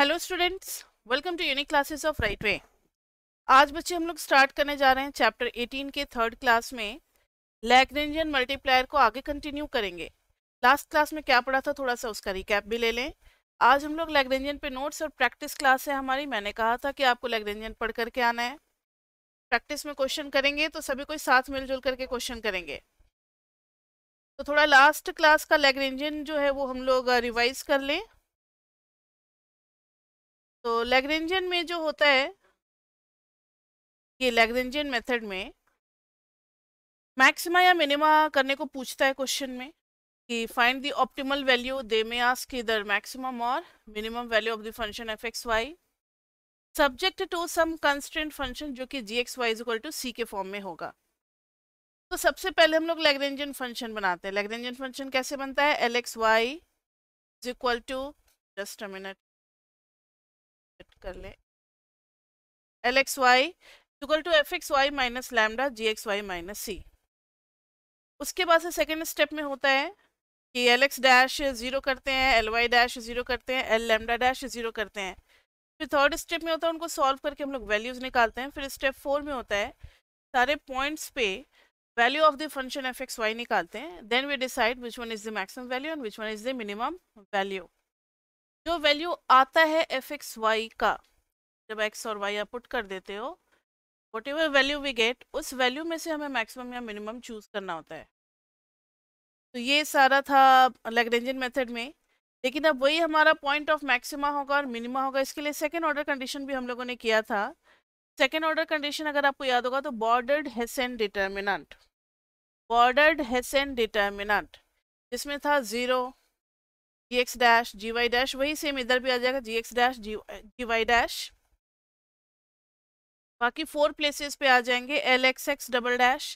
Hello students welcome to unique classes of right way आज बच्चे हम लोग स्टार्ट करने जा रहे हैं चैप्टर 18 के थर्ड क्लास में लैग्रेंजियन मल्टीप्लायर को आगे कंटिन्यू करेंगे लास्ट क्लास में क्या पढ़ा था थोड़ा सा उसका रिकैप भी ले लें आज हम लोग लैग्रेंजियन पे नोट्स और प्रैक्टिस क्लास है हमारी मैंने कहा था कि आपको लैग्रेंजियन पढ़ करके आना है प्रैक्टिस में क्वेश्चन करेंगे तो सभी कोई साथ मिलजुल करके क्वेश्चन करेंगे तो थोड़ा लास्ट क्लास का लैग्रेंजियन जो है वो हम लोग रिवाइज uh, कर लें तो लैग्रेंजियन में जो होता है ये लैग्रेंजियन मेथड में मैक्सिमा या मिनिमा करने को पूछता है क्वेश्चन में कि find the optimal value they may ask इधर मैक्सिमम और minimum value of the function F x Y subject to some constant function जो कि G x Y is equal to C के फॉर्म में होगा तो सबसे पहले हम लोग लैग्रेंजियन फंक्शन बनाते हैं लैग्रेंजियन फंक्शन कैसे बनता है L x Y is equal to just a minute कर लें L x Y equal to F x Y minus lambda G x Y minus C उसके बाद से सेकेंड स्टेप में होता है कि एल एक्स डैश ज़ीरो करते हैं एल वाई डैश ज़ीरो करते हैं एल लैमडा डैश ज़ीरो करते हैं फिर थर्ड स्टेप में होता है उनको सॉल्व करके हम लोग वैल्यूज़ निकालते हैं फिर स्टेप फोर में होता है सारे पॉइंट्स पे value of the function F x Y निकालते हैं then we decide which one is the maximum value and which one is the minimum value जो वैल्यू आता है एफ एक्स वाई का जब एक्स और वाई आप पुट कर देते हो whatever value we get उस वैल्यू में से हमें मैक्सिमम या मिनिमम चूज करना होता है तो ये सारा था लेग्रेंजन मेथड में लेकिन अब वही हमारा पॉइंट ऑफ मैक्सिमा होगा और मिनिमा होगा इसके लिए सेकेंड ऑर्डर कंडीशन भी हम लोगों ने किया था सेकेंड ऑर्डर कंडीशन अगर आपको याद होगा तो bordered Hessian determinant bordered Hessian determinant जिसमें था zero G X dash G Y dash वही सेम इधर भी आ जाएगा G X dash G G Y dash बाकी फोर प्लेसेस पे आ जाएंगे L X X double dash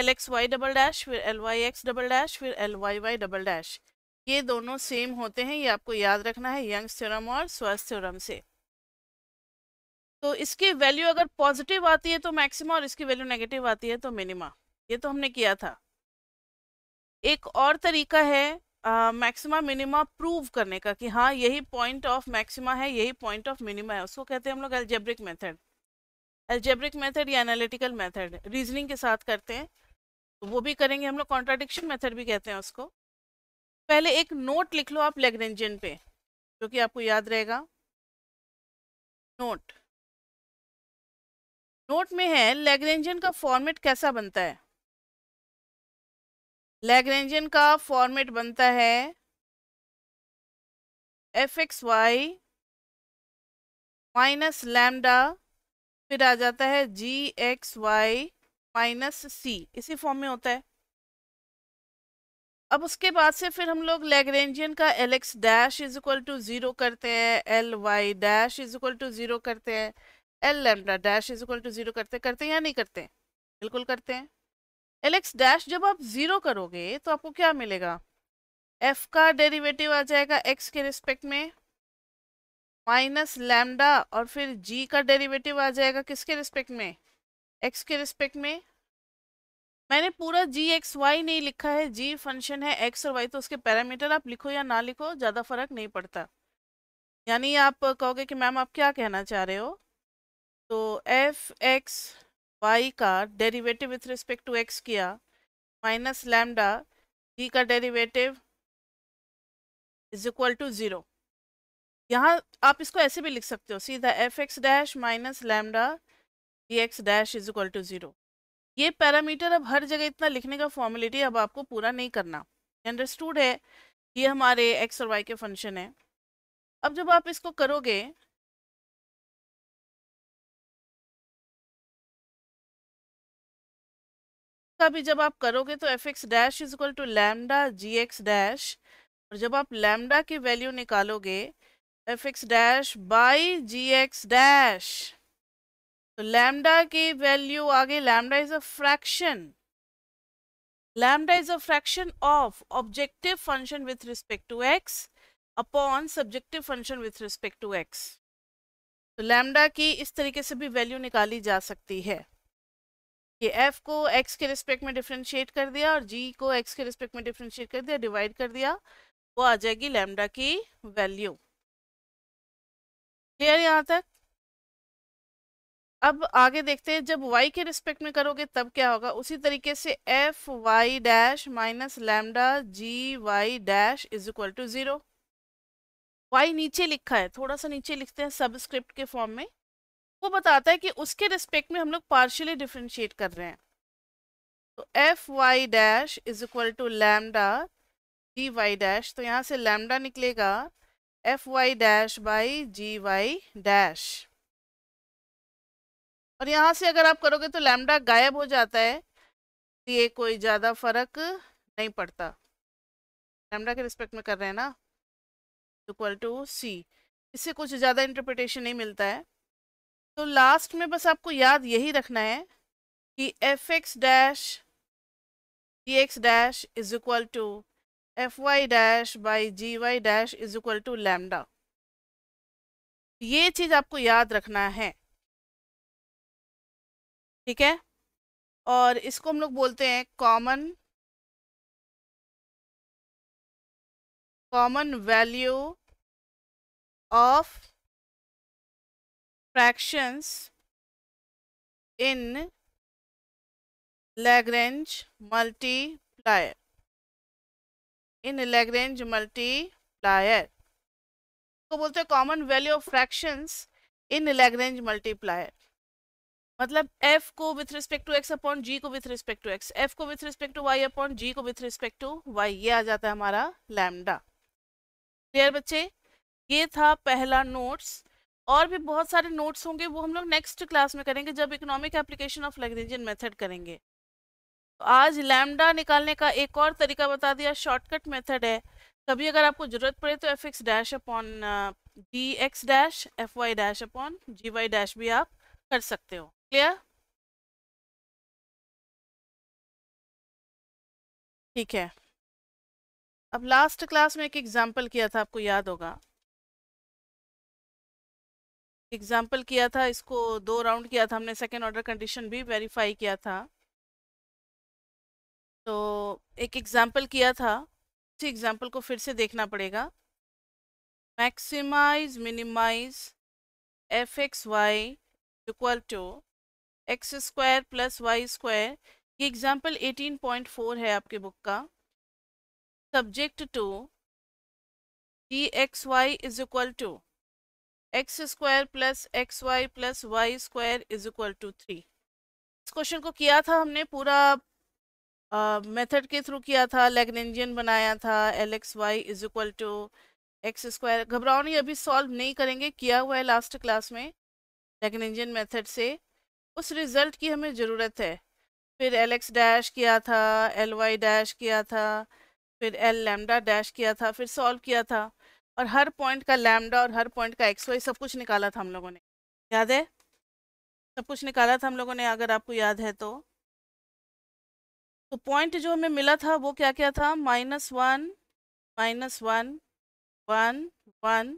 L x Y double dash फिर L Y X double dash फिर L Y Y double dash ये दोनों सेम होते हैं ये आपको याद रखना है यंग्स थ्योरम और स्वर्स थ्योरम से तो इसकी वैल्यू अगर पॉजिटिव आती है तो मैक्सिमा और इसकी वैल्यू नेगेटिव आती है तो मिनिमा ये तो हमने किया था एक और तरीका है मैक्सिमा मिनिमा प्रूव करने का कि हाँ यही पॉइंट ऑफ मैक्सिमा है यही पॉइंट ऑफ मिनिमा है उसको कहते हैं हम लोग एल्जेब्रिक मेथड एल्जेब्रिक मेथड या एनालिटिकल मेथड रीजनिंग के साथ करते हैं तो वो भी करेंगे हम लोग कॉन्ट्राडिक्शन मेथड भी कहते हैं उसको पहले एक नोट लिख लो आप लेग्रेंजियन पे जो कि आपको याद रहेगा नोट नोट में है लेग्रेंजियन का फॉर्मेट कैसा बनता है लैग्रेंजियन का फॉर्मेट बनता है F x Y minus lambda फिर आ जाता है G x Y minus C इसी फॉर्म में होता है अब उसके बाद से फिर हम लोग लेगरेंजियन का L X dash is equal to zero करते हैं L Y dash is equal to zero करते हैं L lambda dash is equal to zero करते करते हैं या नहीं करते बिल्कुल करते हैं एल एक्स डैश जब आप ज़ीरो करोगे तो आपको क्या मिलेगा एफ का डेरिवेटिव आ जाएगा एक्स के रिस्पेक्ट में माइनस लैमडा और फिर जी का डेरिवेटिव आ जाएगा किसके रिस्पेक्ट में एक्स के रिस्पेक्ट में मैंने पूरा जी एक्स वाई नहीं लिखा है जी फंक्शन है एक्स और वाई तो उसके पैरामीटर आप लिखो या ना लिखो ज़्यादा फर्क नहीं पड़ता यानी आप कहोगे कि मैम आप क्या कहना चाह रहे हो तो एफ एक्स वाई का derivative with respect to X किया माइनस लैमडा डी का derivative is equal to zero यहाँ आप इसको ऐसे भी लिख सकते हो सीधा F x dash minus lambda D x dash is equal to zero ये पैरामीटर अब हर जगह इतना लिखने का फॉर्मेलिटी अब आपको पूरा नहीं करना अंडरस्टूड है ये हमारे एक्स और वाई के फंक्शन हैं अब जब आप इसको करोगे का भी जब आप करोगे तो F x dash is equal to lambda G X dash और जब आप लैमडा की वैल्यू निकालोगे F x dash by G X dash तो लैमडा की वैल्यू आगे lambda is a fraction lambda is a fraction of objective function with respect to x upon subjective function with respect to X तो lambda की इस तरीके से भी value निकाली जा सकती है ये f को x के रिस्पेक्ट में डिफ्रेंशिएट कर दिया और g को x के रिस्पेक्ट में डिफ्रेंशिएट कर दिया डिवाइड कर दिया वो आ जाएगी लैमडा की वैल्यू क्लियर यहाँ तक अब आगे देखते हैं जब y के रिस्पेक्ट में करोगे तब क्या होगा उसी तरीके से F Y dash minus lambda G Y dash is equal to zero Y नीचे लिखा है थोड़ा सा नीचे लिखते हैं सबस्क्रिप्ट के फॉर्म में वो बताता है कि उसके रिस्पेक्ट में हम लोग पार्शियली डिफ्रेंशिएट कर रहे हैं तो F Y dash is equal to lambda D Y dash तो यहाँ से लैमडा निकलेगा F Y dash by G Y dash और यहाँ से अगर आप करोगे तो लैमडा गायब हो जाता है तो ये कोई ज़्यादा फर्क नहीं पड़ता लैमडा के रिस्पेक्ट में कर रहे हैं ना इक्वल टू सी इससे कुछ ज़्यादा इंटरप्रिटेशन नहीं मिलता है तो लास्ट में बस आपको याद यही रखना है कि F x dash D x dash is equal to F Y dash by G Y dash is equal to lambda ये चीज़ आपको याद रखना है ठीक है और इसको हम लोग बोलते हैं common common value of fractions in Lagrange multiplier. In Lagrange multiplier. को तो बोलते हैं common value of fractions in Lagrange multiplier मतलब एफ को with respect to x upon g को with respect to x f को with respect to y upon g को with respect to Y ये आ जाता है हमारा लैम्डा क्लियर बच्चे ये था पहला नोट्स और भी बहुत सारे नोट्स होंगे वो हम लोग नेक्स्ट क्लास में करेंगे जब economic application of Lagrangian method करेंगे तो आज लैमडा निकालने का एक और तरीका बता दिया शॉर्टकट मेथड है कभी अगर आपको ज़रूरत पड़े तो F x dash upon d x dash f Y dash upon g Y dash भी आप कर सकते हो क्लियर ठीक है अब लास्ट क्लास में एक एग्जांपल किया था आपको याद होगा एग्जाम्पल किया था इसको दो राउंड किया था हमने सेकेंड ऑर्डर कंडीशन भी वेरीफाई किया था तो एक एग्जाम्पल किया था उसी एग्जाम्पल को फिर से देखना पड़ेगा minimize f x Y equal to x square plus y square ये एग्जाम्पल 18.4 है आपके बुक का subject to d x Y is equal to x square plus x Y plus y square is equal to three इस question को किया था हमने पूरा मेथड के थ्रू किया था लेगनेंजियन बनाया था L x Y is equal to x square घबराओ नहीं अभी सॉल्व नहीं करेंगे किया हुआ है लास्ट क्लास में लेगनेंजियन मेथड से उस रिजल्ट की हमें ज़रूरत है फिर एल एक्स डैश किया था एल वाई डैश किया था फिर एल लेमडा डैश किया था फिर सॉल्व किया था और हर पॉइंट का लैमडा और हर पॉइंट का एक्स वाई सब कुछ निकाला था हम लोगों ने याद है सब कुछ निकाला था हम लोगों ने अगर आपको याद है तो तो पॉइंट जो हमें मिला था वो क्या क्या था minus one minus one one one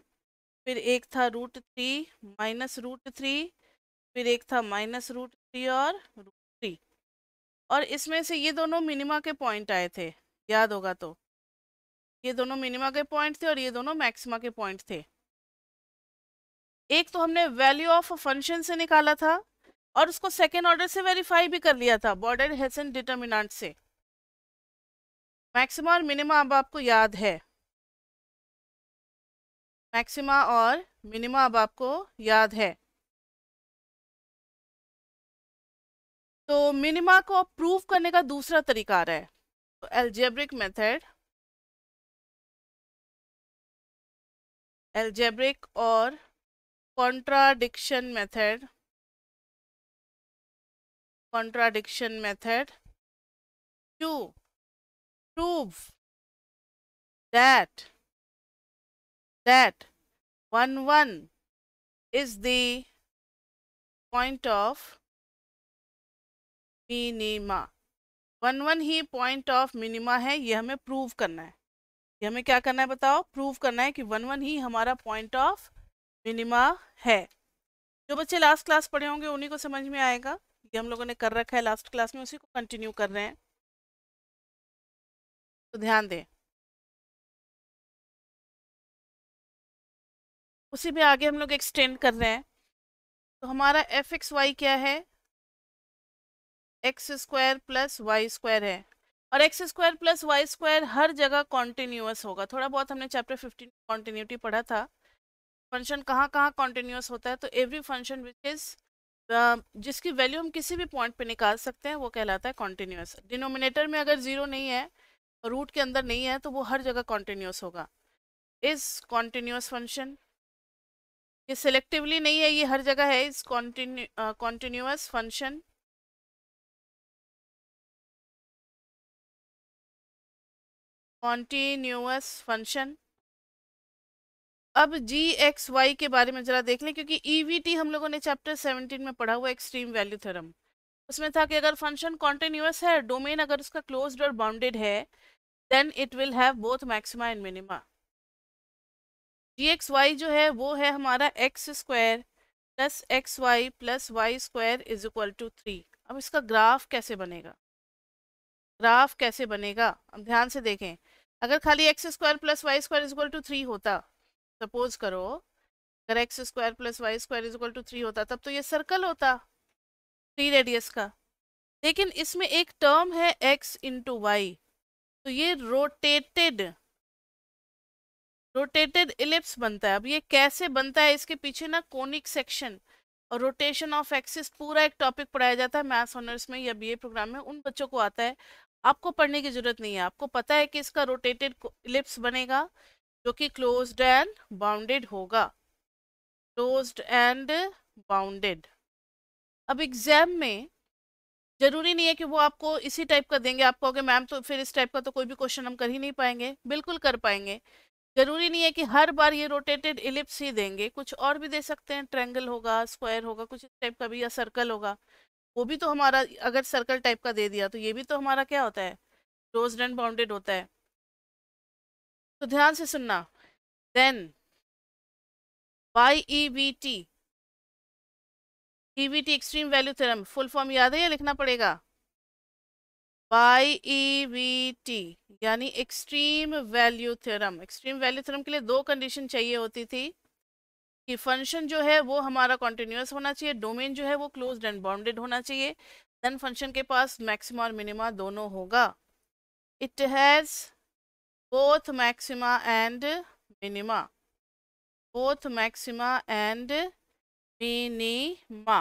फिर एक था root three minus root three फिर एक था माइनस रूट थ्री और रूट थ्री और इसमें से ये दोनों मिनिमा के पॉइंट आए थे याद होगा तो ये दोनों मिनिमा के पॉइंट थे और ये दोनों मैक्सिमा के पॉइंट थे एक तो हमने वैल्यू ऑफ फंक्शन से निकाला था और उसको सेकेंड ऑर्डर से वेरीफाई भी कर लिया था बॉर्डर हेसन डिटर्मिनाट से मैक्सिमा और मिनिमा अब आपको याद है मैक्सिमा और मिनिमा अब आपको याद है तो मिनिमा को प्रूव करने का दूसरा तरीका आ रहा है तो एल्जेब्रिक मेथड एल्जेब्रिक और contradiction method contradiction method to prove that that one one is the point of minima one one ही पॉइंट ऑफ मिनिमा है ये हमें प्रूव करना है कि हमें क्या करना है बताओ प्रूव करना है कि वन वन ही हमारा पॉइंट ऑफ मिनिमा है जो बच्चे लास्ट क्लास पढ़े होंगे उन्हीं को समझ में आएगा ये हम लोगों ने कर रखा है लास्ट क्लास में उसी को कंटिन्यू कर रहे हैं तो ध्यान दें उसी में आगे हम लोग एक्सटेंड कर रहे हैं तो हमारा एफ एक्स वाई क्या है x square plus y square है और x square plus y square हर जगह कॉन्टिन्यूस होगा थोड़ा बहुत हमने चैप्टर फिफ्टीन कॉन्टिन्यूटी पढ़ा था फंक्शन कहाँ कहाँ कॉन्टिन्यूस होता है तो एवरी फंक्शन विच इज़ जिसकी वैल्यू हम किसी भी पॉइंट पे निकाल सकते हैं वो कहलाता है कॉन्टीन्यूस डिनोमिनेटर में अगर ज़ीरो नहीं है रूट के अंदर नहीं है तो वो हर जगह कॉन्टीन्यूस होगा इज कॉन्टीन्यूस फंक्शन ये सिलेक्टिवली नहीं है ये हर जगह है इस कॉन्टीन्यूस फंक्शन कॉन्टीन्यूस फंक्शन अब जी एक्स वाई के बारे में ज़रा देख लें क्योंकि ई e हम लोगों ने चैप्टर 17 में पढ़ा हुआ एक्सट्रीम वैल्यू थ्योरम उसमें था कि अगर फंक्शन कॉन्टीन्यूस है डोमेन अगर उसका क्लोज्ड और बाउंडेड है then it will have both maxima and minima g x y जो है वो है हमारा x square plus x Y plus y square is equal to three अब इसका ग्राफ कैसे बनेगा ग्राफ कैसे बनेगा अब ध्यान से देखें अगर खाली x square plus y square is equal to three होता सपोज करो अगर x square plus y square is equal to three होता तब तो ये सर्कल होता थ्री रेडियस का लेकिन इसमें एक टर्म है एक्स इंटू वाई तो ये रोटेटेड रोटेटेड इलिप्स बनता है अब ये कैसे बनता है इसके पीछे ना कोनिक सेक्शन और रोटेशन ऑफ एक्सिस पूरा एक टॉपिक पढ़ाया जाता है मैथ्स ऑनर्स में या बीए प्रोग्राम में उन बच्चों को आता है आपको पढ़ने की जरूरत नहीं है आपको पता है कि इसका रोटेटेड इलिप्स बनेगा जो कि क्लोज्ड एंड बाउंडेड होगा क्लोज्ड एंड बाउंडेड अब एग्जाम में जरूरी नहीं है कि वो आपको इसी टाइप का देंगे आप कहोगे मैम तो फिर इस टाइप का तो कोई भी क्वेश्चन हम कर ही नहीं पाएंगे बिल्कुल कर पाएंगे जरूरी नहीं है कि हर बार ये रोटेटेड इलिप्स ही देंगे कुछ और भी दे सकते हैं ट्रैंगल होगा स्क्वायर होगा कुछ इस टाइप का भी या सर्कल होगा वो भी तो हमारा अगर सर्कल टाइप का दे दिया तो ये भी तो हमारा क्या होता है क्लोज एंड बाउंडेड होता है तो ध्यान से सुनना then why E V T E V T extreme value theorem full form याद है या लिखना पड़ेगा वाई ई बी टी यानी extreme value theorem extreme value theorem के लिए दो कंडीशन चाहिए होती थी कि फंक्शन जो है वो हमारा कॉन्टिन्यूस होना चाहिए डोमेन जो है वो क्लोज एंड बाउंडेड होना चाहिए देन फंक्शन के पास मैक्सिमा और मिनिमा दोनों होगा it has both maxima and minima both maxima and minima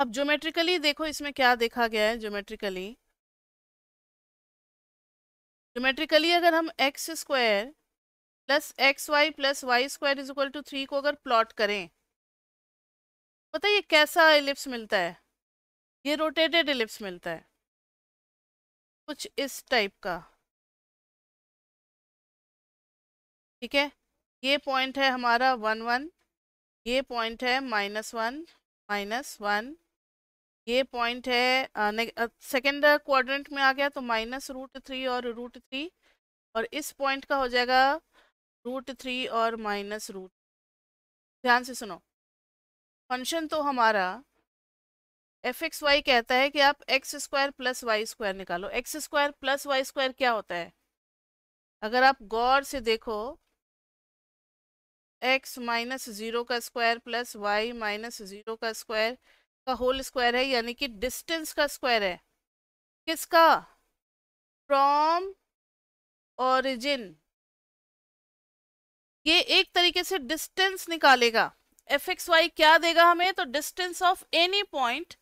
अब ज्योमेट्रिकली देखो इसमें क्या देखा गया है ज्योमेट्रिकली ज्योमेट्रिकली अगर हम x square plus x Y plus y square is equal to three को अगर प्लॉट करें पता है ये कैसा एलिप्स मिलता है ये रोटेटेड एलिप्स मिलता है कुछ इस टाइप का ठीक है ये पॉइंट है हमारा वन वन ये पॉइंट है माइनस वन माइनस वन ये पॉइंट है सेकेंड क्वाड्रेंट में आ गया तो माइनस रूट थ्री और रूट थ्री और इस पॉइंट का हो जाएगा रूट थ्री और माइनस रूट ध्यान से सुनो फंक्शन तो हमारा एफ एक्स वाई कहता है कि आप x square plus y square निकालो x square plus y square क्या होता है अगर आप गौर से देखो एक्स माइनस ज़ीरो का square plus y minus zero का स्क्वायर का होल स्क्वायर है यानी कि डिस्टेंस का स्क्वायर है किसका फ्रॉम ऑरिजिन ये एक तरीके से डिस्टेंस निकालेगा एफ एक्स वाई क्या देगा हमें तो distance of any point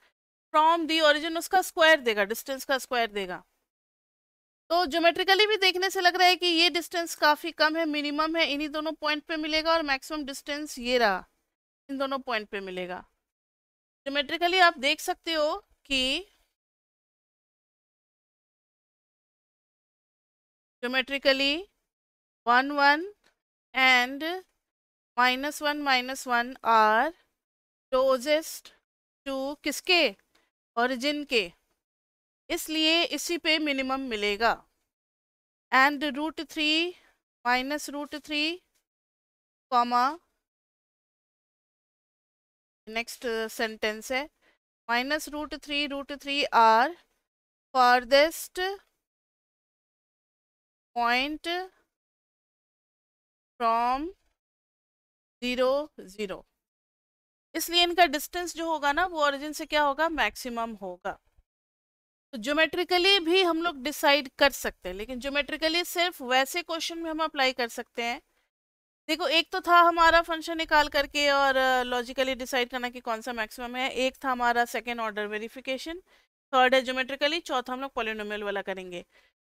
from the origin उसका स्क्वायर देगा डिस्टेंस का स्क्वायर देगा तो ज्योमेट्रिकली भी देखने से लग रहा है कि ये डिस्टेंस काफ़ी कम है मिनिमम है इन्हीं दोनों पॉइंट पे मिलेगा और मैक्सिमम डिस्टेंस ये रहा इन दोनों पॉइंट पे मिलेगा ज्योमेट्रिकली आप देख सकते हो कि geometrically one one and minus one minus one are closest to किसके ओरिजिन के इसलिए इसी पे मिनिमम मिलेगा and root three minus root three comma next sentence है minus root three root three are farthest point from zero zero इसलिए इनका distance जो होगा ना वो ओरिजिन से क्या होगा मैक्सिमम होगा तो ज्योमेट्रिकली भी हम लोग डिसाइड कर सकते हैं लेकिन ज्योमेट्रिकली सिर्फ वैसे क्वेश्चन में हम अप्लाई कर सकते हैं देखो एक तो था हमारा फंक्शन निकाल करके और लॉजिकली uh, डिसाइड करना कि कौन सा मैक्सिमम है एक था हमारा सेकेंड ऑर्डर वेरिफिकेशन थर्ड है ज्योमेट्रिकली चौथा हम लोग पॉलिनोमियल वाला करेंगे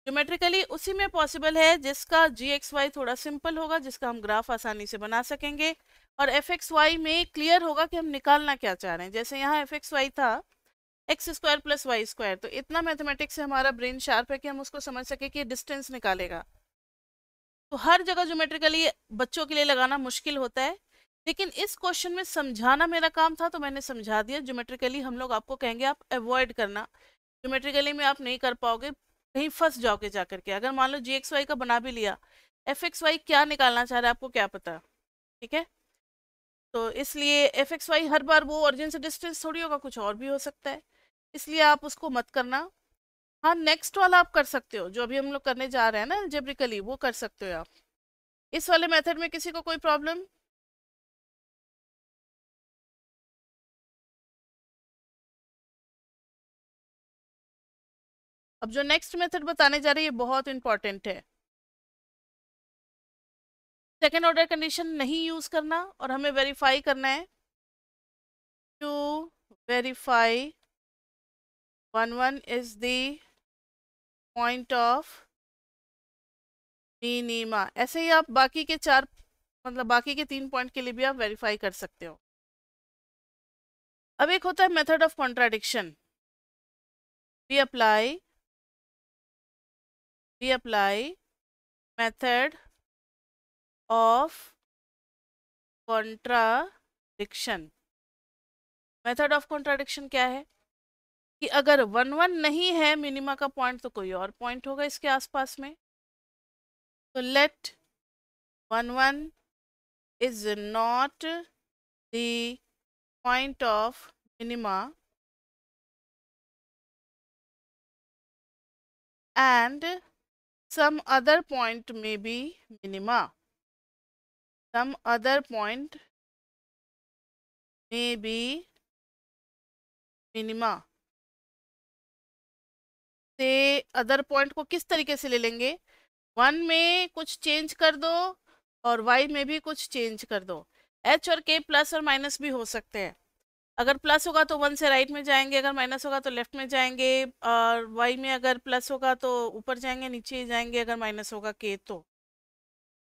ज्योमेट्रिकली उसी में पॉसिबल है जिसका जी एक्स वाई थोड़ा सिंपल होगा जिसका हम ग्राफ आसानी से बना सकेंगे और एफ एक्स वाई में क्लियर होगा कि हम निकालना क्या चाह रहे हैं जैसे यहाँ एफ एक्स वाई था x square plus y square तो इतना मैथमेटिक्स से हमारा ब्रेन शार्प है कि हम उसको समझ सके कि डिस्टेंस निकालेगा तो हर जगह ज्योमेट्रिकली बच्चों के लिए लगाना मुश्किल होता है लेकिन इस क्वेश्चन में समझाना मेरा काम था तो मैंने समझा दिया ज्योमेट्रिकली हम लोग आपको कहेंगे आप अवॉइड करना ज्योमेट्रिकली में आप नहीं कर पाओगे कहीं फंस जाओगे जा करके अगर मान लो जी एक्स वाई का बना भी लिया एफ एक्स वाई क्या निकालना चाह रहा है आपको क्या पता ठीक है तो इसलिए एफ एक्स वाई हर बार वो ओरिजिन से डिस्टेंस थोड़ी होगा कुछ और भी हो सकता है इसलिए आप उसको मत करना हाँ नेक्स्ट वाला आप कर सकते हो जो अभी हम लोग करने जा रहे हैं ना जेब्रिकली वो कर सकते हो आप इस वाले मेथड में किसी को कोई प्रॉब्लम अब जो नेक्स्ट मेथड बताने जा रही है बहुत इंपॉर्टेंट है सेकेंड ऑर्डर कंडीशन नहीं यूज करना और हमें वेरीफाई करना है to verify one one is the point of minima ऐसे ही आप बाकी के चार मतलब बाकी के तीन पॉइंट के लिए भी आप वेरीफाई कर सकते हो अब एक होता है method of contradiction we apply we apply method of contradiction method of contradiction क्या है कि अगर वन वन नहीं है मिनिमा का पॉइंट तो कोई और पॉइंट होगा इसके आसपास में तो let one one is not the point of minima and some other point may be minima some other point may be minima से अदर पॉइंट को किस तरीके से ले लेंगे वन में कुछ चेंज कर दो और वाई में भी कुछ चेंज कर दो एच और के प्लस और माइनस भी हो सकते हैं अगर प्लस होगा तो वन से राइट में जाएंगे अगर माइनस होगा तो लेफ्ट में जाएंगे और वाई में अगर प्लस होगा तो ऊपर जाएंगे नीचे ही जाएंगे अगर माइनस होगा के तो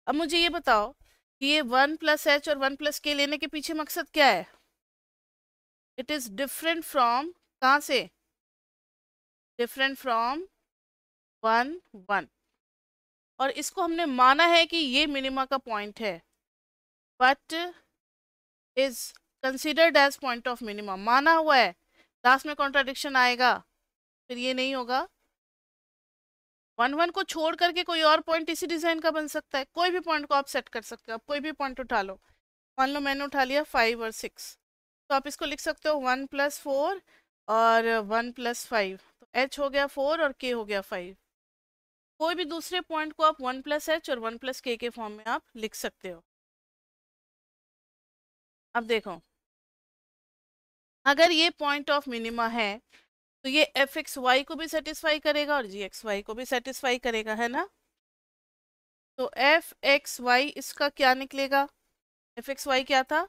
अब मुझे ये बताओ कि ये वन प्लस एच और वन प्लस के लेने के पीछे मकसद क्या है इट इज़ डिफरेंट फ्रॉम कहाँ से डिफरेंट फ्रॉम वन वन और इसको हमने माना है कि ये मिनिमा का पॉइंट है but is considered as point of minimum माना हुआ है लास्ट में कॉन्ट्राडिक्शन आएगा फिर ये नहीं होगा वन वन को छोड़ करके कोई और पॉइंट इसी डिजाइन का बन सकता है कोई भी पॉइंट को आप सेट कर सकते हो आप कोई भी पॉइंट उठा लो मान लो मैंने उठा लिया फाइव और सिक्स तो आप इसको लिख सकते हो वन प्लस फोर और वन प्लस फाइव तो एच हो गया फोर और के हो गया फाइव कोई भी दूसरे पॉइंट को आप वन प्लस एच और वन प्लस के के फॉर्म में आप लिख सकते हो अब देखो अगर ये पॉइंट ऑफ मिनिमा है तो ये एफ एक्स वाई को भी सेटिस्फाई करेगा और जी एक्स वाई को भी सेटिस्फाई करेगा है ना तो एफ एक्स वाई इसका क्या निकलेगा एफ एक्स वाई क्या था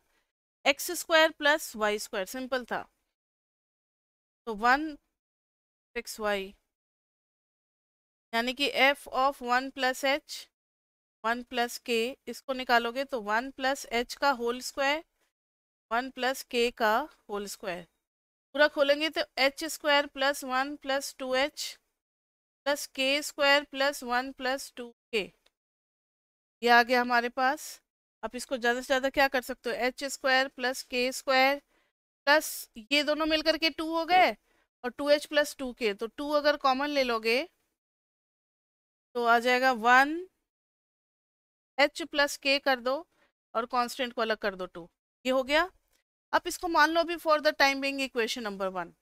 x square plus y square simple था तो वन एक्स वाई यानी कि f of one plus H one plus k इसको निकालोगे तो वन प्लस एच का whole square one plus k का होल स्क्वायर पूरा खोलेंगे तो H square plus one plus two h plus के square plus one plus two k ये आ गया हमारे पास आप इसको ज़्यादा से ज़्यादा क्या कर सकते हो एच स्क्वायर प्लस के स्क्वायर प्लस ये दोनों मिलकर के टू हो गए और टू एच प्लस टू के तो टू अगर कॉमन ले लोगे तो आ जाएगा वन एच प्लस के कर दो और कांस्टेंट को अलग कर दो टू ये हो गया आप इसको मान लो अभी for the time being equation number one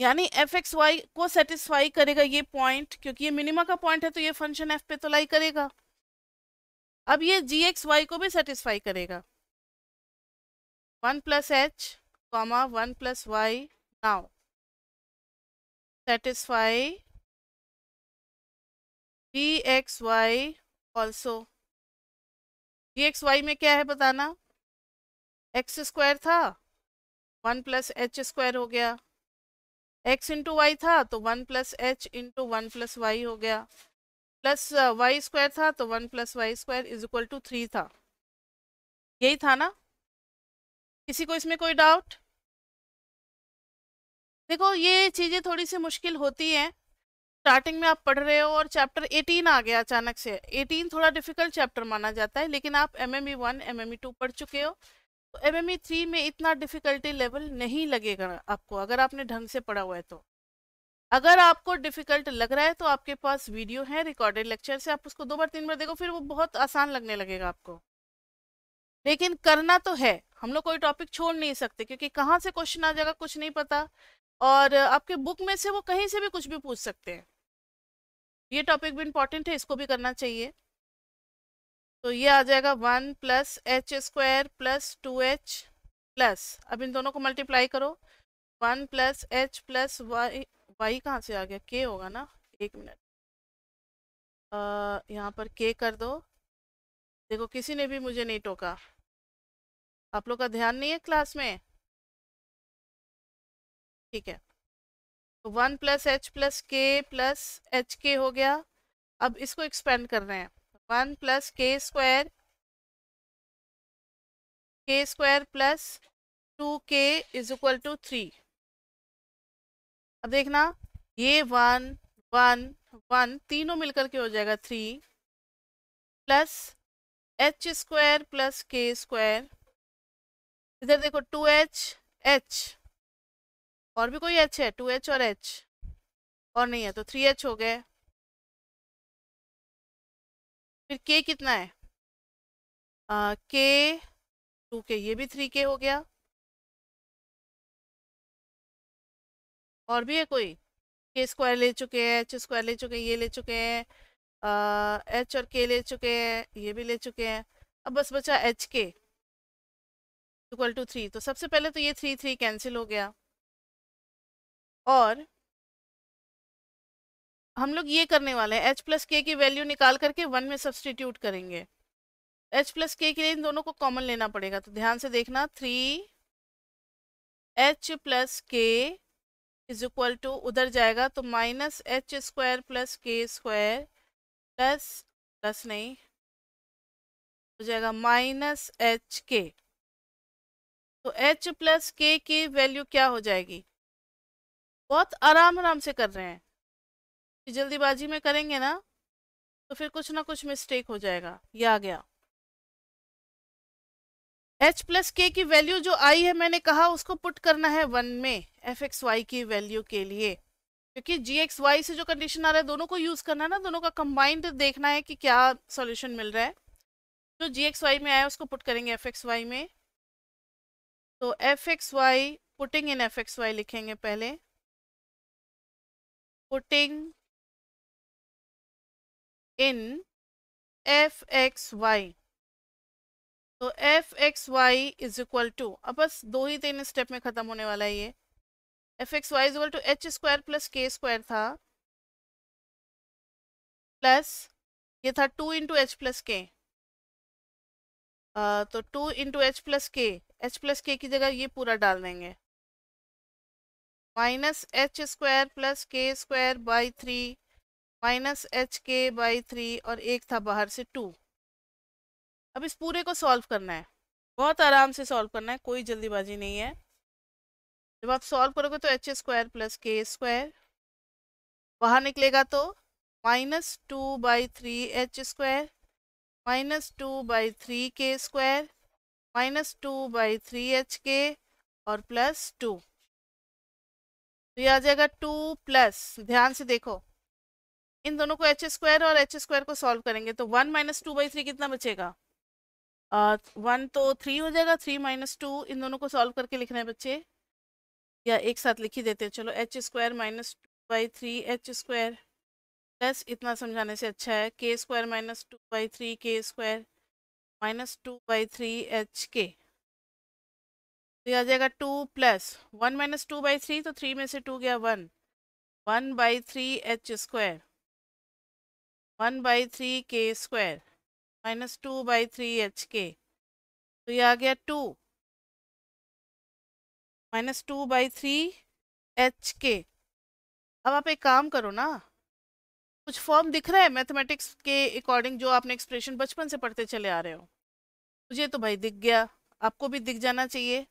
यानी एफ एक्स वाई को सेटिस्फाई करेगा ये पॉइंट क्योंकि ये मिनिमा का पॉइंट है तो ये फंक्शन एफ पे तो लाई करेगा अब ये जी एक्स वाई को भी सेटिस्फाई करेगा one plus h comma one plus y now satisfy g x y also g x y में क्या है बताना एक्स स्क्वायर था वन प्लस एच स्क्वायर हो गया एक्स इंटू वाई था तो one plus h into one plus y हो गया प्लस वाई स्क्वायर था तो one plus y square is equal to three था यही था ना किसी को इसमें कोई डाउट देखो ये चीज़ें थोड़ी सी मुश्किल होती हैं स्टार्टिंग में आप पढ़ रहे हो और चैप्टर 18 आ गया अचानक से 18 थोड़ा डिफिकल्ट चैप्टर माना जाता है लेकिन आप M M E one M M E two पढ़ चुके हो एम एम ई थ्री में इतना डिफ़िकल्टी लेवल नहीं लगेगा आपको अगर आपने ढंग से पढ़ा हुआ है तो अगर आपको डिफ़िकल्ट लग रहा है तो आपके पास वीडियो है रिकॉर्डेड लेक्चर से आप उसको दो बार तीन बार देखो फिर वो बहुत आसान लगने लगेगा आपको लेकिन करना तो है हम लोग कोई टॉपिक छोड़ नहीं सकते क्योंकि कहाँ से क्वेश्चन आ जाएगा कुछ नहीं पता और आपके बुक में से वो कहीं से भी कुछ भी पूछ सकते हैं ये टॉपिक भी इम्पॉर्टेंट है इसको भी करना चाहिए तो ये आ जाएगा one plus h square plus two h plus अब इन दोनों को मल्टीप्लाई करो one plus h plus y y कहाँ से आ गया के होगा ना एक मिनट यहाँ पर के कर दो देखो किसी ने भी मुझे नहीं टोका आप लोग का ध्यान नहीं है क्लास में ठीक है तो one plus h plus k plus h k हो गया अब इसको एक्सपेंड कर रहे हैं वन प्लस के square k square plus two k is equal to three अब देखना ये वन वन वन तीनों मिलकर के हो जाएगा three plus h square plus के स्क्वायर इधर देखो टू एच एच और भी कोई एच है टू एच और एच और नहीं है तो थ्री एच हो गया फिर के कितना है के टू के ये भी थ्री के हो गया और भी है कोई के स्क्वायर ले चुके हैं एच स्क्वायर ले चुके हैं ये ले चुके हैं एच और के ले चुके हैं ये भी ले चुके हैं अब बस बचा एच के इक्वल टू थ्री तो सबसे पहले तो ये थ्री थ्री कैंसिल हो गया और हम लोग ये करने वाले हैं एच प्लस के की वैल्यू निकाल करके वन में सब्सटीट्यूट करेंगे एच प्लस के के लिए इन दोनों को कॉमन लेना पड़ेगा तो ध्यान से देखना three h plus k is equal to उधर जाएगा तो माइनस एच स्क्वायर प्लस के स्क्वायर प्लस प्लस नहीं हो जाएगा माइनस एच के तो एच प्लस के की वैल्यू क्या हो जाएगी बहुत आराम आराम से कर रहे हैं जल्दीबाजी में करेंगे ना तो फिर कुछ ना कुछ मिस्टेक हो जाएगा ये आ गया एच प्लस के की वैल्यू जो आई है मैंने कहा उसको पुट करना है वन में एफ एक्स वाई की वैल्यू के लिए क्योंकि जी एक्स वाई से जो कंडीशन आ रहा है दोनों को यूज़ करना है ना दोनों का कंबाइंड देखना है कि क्या सॉल्यूशन मिल रहा है जो जी एक्स वाई में आया उसको पुट करेंगे एफ एक्स वाई में तो F x y putting in f x y लिखेंगे पहले putting in f x y तो F x Y is equal to अब बस दो ही तीन स्टेप में ख़त्म होने वाला है ये f x Y is equal to h square plus के स्क्वायर था प्लस ये था two into h plus k तो two into h plus k h plus k की जगह ये पूरा डाल देंगे माइनस एच स्क्वायर प्लस के square by three minus h k by three और एक था बाहर से टू अब इस पूरे को सॉल्व करना है बहुत आराम से सॉल्व करना है कोई जल्दीबाजी नहीं है जब आप सॉल्व करोगे तो एच स्क्वायर प्लस के स्क्वायर बाहर निकलेगा तो minus two by three H square minus two by three K square minus two by three H K और प्लस टू तो ये आ जाएगा टू प्लस ध्यान से देखो इन दोनों को एच स्क्वायर और एच स्क्वायर को सॉल्व करेंगे तो one minus two by three कितना बचेगा वन uh, तो थ्री हो जाएगा थ्री माइनस टू इन दोनों को सॉल्व करके लिखना है बच्चे या एक साथ लिख ही देते हैं चलो H square minus two by three H square plus इतना समझाने से अच्छा है K square minus two by three K square minus two by three H K तो आ जाएगा two plus one minus two by three तो थ्री में से टू गया one one by three H square one by three K square minus two by three H K तो ये आ गया to minus two by three H K अब आप एक काम करो ना कुछ फॉर्म दिख रहा है मैथमेटिक्स के अकॉर्डिंग जो आपने एक्सप्रेशन बचपन से पढ़ते चले आ रहे हो मुझे तो भाई दिख गया आपको भी दिख जाना चाहिए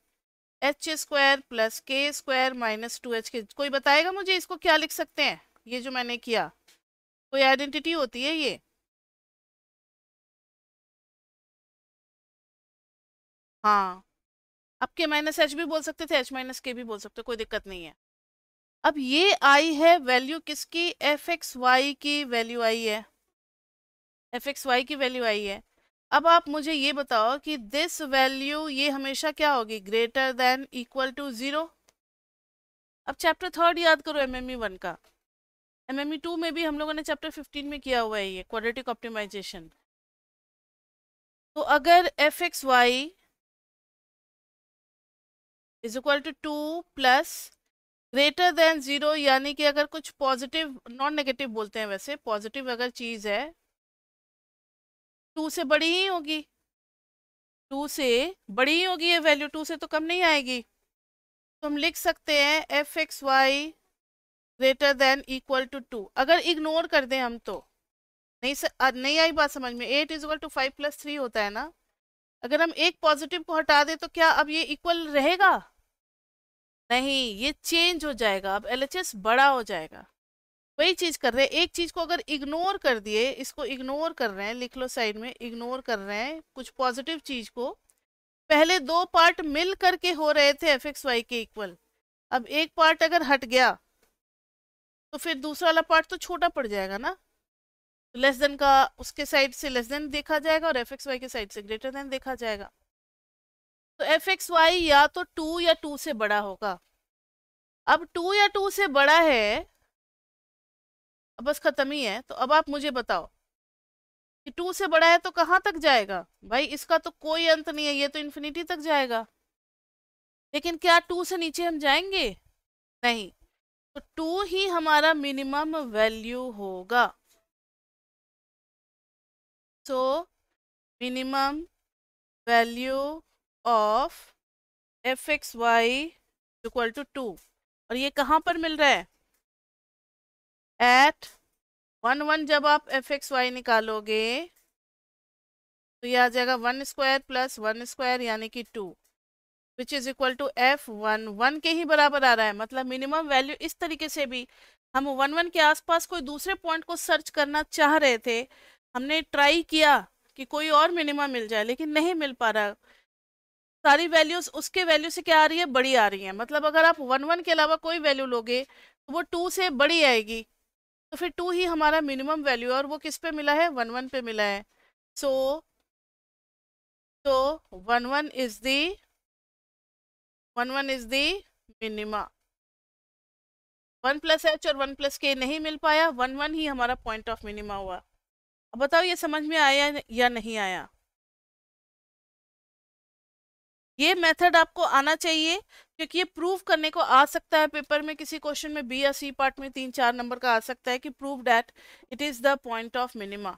एच स्क्वायर प्लस के square minus two H K कोई बताएगा मुझे इसको क्या लिख सकते हैं ये जो मैंने किया कोई आइडेंटिटी होती है ये हाँ अब के माइनस एच भी बोल सकते थे एच माइनस के भी बोल सकते कोई दिक्कत नहीं है अब ये आई है वैल्यू किसकी एफ एक्स वाई की वैल्यू आई है एफ एक्स वाई की वैल्यू आई है अब आप मुझे ये बताओ कि दिस वैल्यू ये हमेशा क्या होगी greater than equal to zero अब चैप्टर थर्ड याद करो एम एम वन का एम एम ई टू में भी हम लोगों ने चैप्टर फिफ्टीन में किया हुआ है ये क्वाड्रेटिक ऑप्टिमाइजेशन तो अगर F x Y is equal to two plus greater than zero यानी कि अगर कुछ पॉजिटिव नॉन नेगेटिव बोलते हैं वैसे पॉजिटिव अगर चीज़ है टू से बड़ी ही होगी टू से बड़ी ही होगी ये वैल्यू टू से तो कम नहीं आएगी तो हम लिख सकते हैं F x Y greater than equal to two अगर इग्नोर कर दें हम तो नहीं सर नहीं आई बात समझ में eight is equal to five plus three होता है ना अगर हम एक पॉजिटिव को हटा दें तो क्या अब ये इक्वल रहेगा नहीं ये चेंज हो जाएगा अब एल बड़ा हो जाएगा वही चीज़ कर रहे हैं एक चीज़ को अगर इग्नोर कर दिए इसको इग्नोर कर रहे हैं लिख लो साइड में इग्नोर कर रहे हैं कुछ पॉजिटिव चीज़ को पहले दो पार्ट मिल करके हो रहे थे एफ एक्स वाई के इक्वल अब एक पार्ट अगर हट गया तो फिर दूसरा वाला पार्ट तो छोटा पड़ जाएगा ना लेस देन का उसके साइड से लेस देन देखा जाएगा और एफ एक्स वाई के साइड से ग्रेटर देन देखा जाएगा तो एफ एक्स वाई या तो टू या टू से बड़ा होगा अब टू या टू से बड़ा है अब बस खत्म ही है तो अब आप मुझे बताओ कि टू से बड़ा है तो कहाँ तक जाएगा भाई इसका तो कोई अंत नहीं है ये तो इन्फिनिटी तक जाएगा लेकिन क्या टू से नीचे हम जाएंगे नहीं तो टू ही हमारा मिनिमम वैल्यू होगा so minimum value of F x Y equal to two और ये कहाँ पर मिल रहा है एट वन वन जब आप एफ एक्स वाई निकालोगे तो ये आ जाएगा one square plus one square यानी कि two which is equal to F one one के ही बराबर आ रहा है मतलब मिनिमम वैल्यू इस तरीके से भी हम वन वन के आसपास कोई दूसरे पॉइंट को सर्च करना चाह रहे थे हमने ट्राई किया कि कोई और मिनिमम मिल जाए लेकिन नहीं मिल पा रहा सारी वैल्यूज उसके वैल्यू से क्या आ रही है बड़ी आ रही है मतलब अगर आप वन वन के अलावा कोई वैल्यू लोगे तो वो टू से बड़ी आएगी तो फिर टू ही हमारा मिनिमम वैल्यू है और वो किस पे मिला है वन वन पे मिला है सो तो one one is the one one is the minima one plus H और वन प्लस के नहीं मिल पाया वन वन ही हमारा पॉइंट ऑफ मिनिमा हुआ अब बताओ ये समझ में आया या नहीं आया ये मेथड आपको आना चाहिए क्योंकि ये प्रूव करने को आ सकता है पेपर में किसी क्वेश्चन में बी या सी पार्ट में तीन चार नंबर का आ सकता है कि prove that it is the point of minima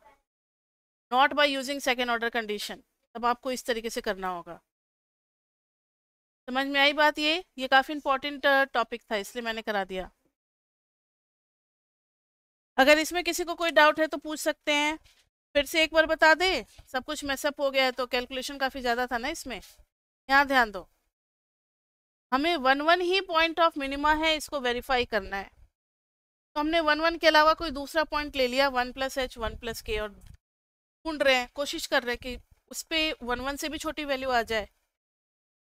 not by using second order condition तब आपको इस तरीके से करना होगा समझ में आई बात ये ये काफ़ी इंपॉर्टेंट टॉपिक था इसलिए मैंने करा दिया अगर इसमें किसी को कोई डाउट है तो पूछ सकते हैं फिर से एक बार बता दे सब कुछ मैसअप हो गया है तो कैलकुलेशन काफ़ी ज़्यादा था ना इसमें यहाँ ध्यान दो हमें वन वन ही पॉइंट ऑफ मिनिमा है इसको वेरीफाई करना है तो हमने वन वन के अलावा कोई दूसरा पॉइंट ले लिया one plus H one plus K और ढूंढ रहे हैं कोशिश कर रहे हैं कि उस पर वन वन से भी छोटी वैल्यू आ जाए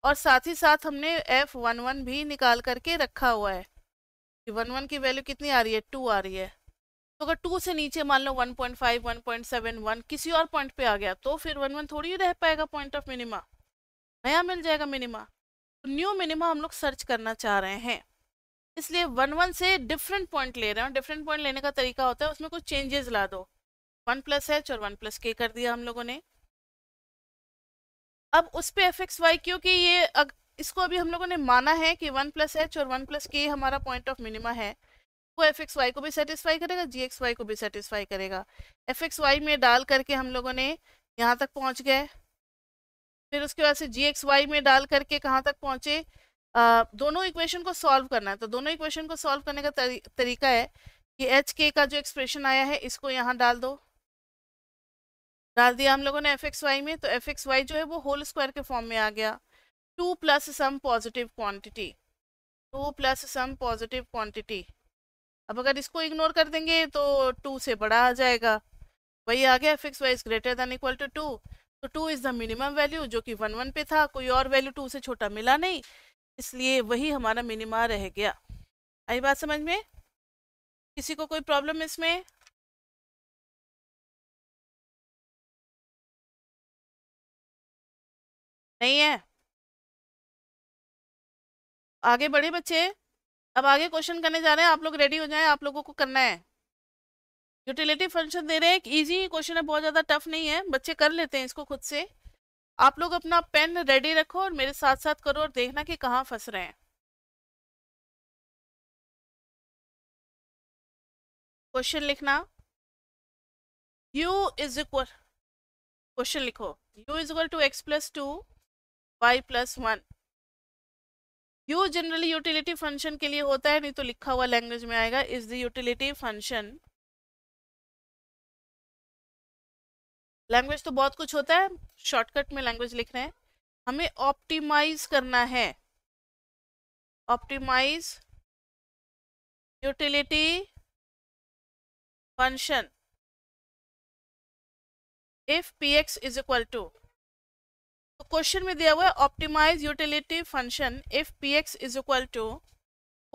और साथ ही साथ हमने एफ वन वन भी निकाल करके रखा हुआ है कि वन वन की वैल्यू कितनी आ रही है टू आ रही है तो अगर टू से नीचे मान लो one point five one point seven one किसी और पॉइंट पे आ गया तो फिर वन वन थोड़ी ही रह पाएगा पॉइंट ऑफ मिनिमा नया मिल जाएगा मिनिमा तो न्यू मिनिमा हम लोग सर्च करना चाह रहे हैं इसलिए वन वन से डिफरेंट पॉइंट ले रहे हैं डिफरेंट पॉइंट लेने का तरीका होता है उसमें कुछ चेंजेस ला दो वन प्लस एच और वन प्लस के कर दिया हम लोगों ने अब उस पर एफ एक्स वाई क्योंकि ये अग, इसको अभी हम लोगों ने माना है कि वन प्लस एच और वन प्लस के हमारा पॉइंट ऑफ मिनिमा है वो एफ एक्स वाई को भी सेटिस्फाई करेगा जी एक्स वाई को भी सेटिस्फाई करेगा एफ एक्स वाई में डाल करके हम लोगों ने यहाँ तक पहुँच गए फिर उसके बाद से जी एक्स वाई में डाल करके कहाँ तक पहुँचे दोनों इक्वेशन को सॉल्व करना है तो दोनों इक्वेशन को सॉल्व करने का तरी, तरीका है कि एच के का जो एक्सप्रेशन आया है इसको यहाँ डाल दो डाल दिया हम लोगों ने एफ एक्स वाई में तो एफ एक्स वाई जो है वो होल स्क्वायर के फॉर्म में आ गया two plus some positive quantity two plus some positive quantity अब अगर इसको इग्नोर कर देंगे तो टू से बड़ा आ जाएगा वही आ गया F x Y is greater than equal to two तो two is the minimum value जो कि वन वन पे था कोई और वैल्यू टू से छोटा मिला नहीं इसलिए वही हमारा मिनिमा रह गया आई बात समझ में किसी को कोई प्रॉब्लम इसमें नहीं है आगे बढ़े बच्चे अब आगे क्वेश्चन करने जा रहे हैं आप लोग रेडी हो जाए आप लोगों को करना है यूटिलिटी फंक्शन दे रहे हैं एक ईजी क्वेश्चन है बहुत ज़्यादा टफ नहीं है बच्चे कर लेते हैं इसको खुद से आप लोग अपना पेन रेडी रखो और मेरे साथ साथ करो और देखना कि कहाँ फंस रहे हैं क्वेश्चन लिखना यू इज इक्वल क्वेश्चन लिखो U is equal to X plus two y plus one U generally utility function के लिए होता है नहीं तो लिखा हुआ लैंग्वेज में आएगा is the utility function language तो बहुत कुछ होता है शॉर्टकट में लैंग्वेज लिख रहे हैं हमें ऑप्टिमाइज करना है optimize utility function if P X is equal to question में दिया हुआ है optimize utility function if P X is equal to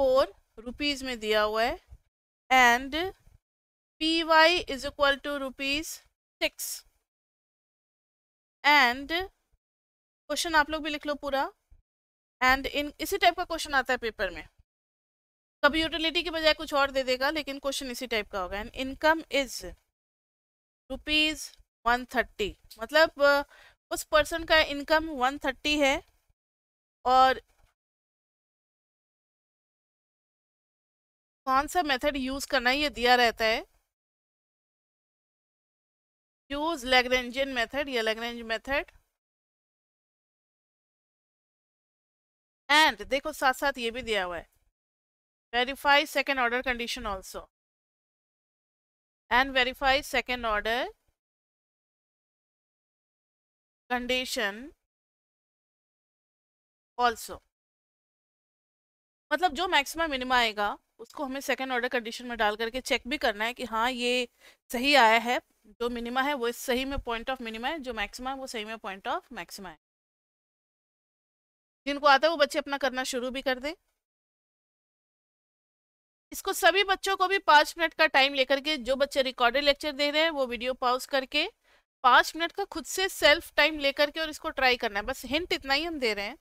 four rupees में दिया हुआ है and P Y is equal to rupees six and question आप लोग भी लिख लो पूरा एंड इन इसी टाइप का क्वेश्चन आता है पेपर में कभी यूटिलिटी के बजाय कुछ और दे देगा लेकिन क्वेश्चन इसी टाइप का होगा and income is rupees one thirty मतलब उस पर्सन का इनकम वन थर्टी है और कौन सा मेथड यूज़ करना ये दिया रहता है यूज लेग्रेंजियन मेथड या लेग्रेंज मेथड एंड देखो साथ साथ ये भी दिया हुआ है verify second order condition also and verify second order condition also मतलब जो मैक्सिमा मिनिमा आएगा उसको हमें सेकेंड ऑर्डर कंडीशन में डाल करके चेक भी करना है कि हाँ ये सही आया है जो मिनिमा है वो सही में पॉइंट ऑफ मिनिमा है जो मैक्सिमा है वो सही में पॉइंट ऑफ मैक्सिमा है जिनको आता है वो बच्चे अपना करना शुरू भी कर दें इसको सभी बच्चों को भी पाँच मिनट का टाइम लेकर के जो बच्चे रिकॉर्डेड लेक्चर दे रहे हैं वो वीडियो पॉज करके पाँच मिनट का खुद से सेल्फ टाइम लेकर के और इसको ट्राई करना है बस हिंट इतना ही हम दे रहे हैं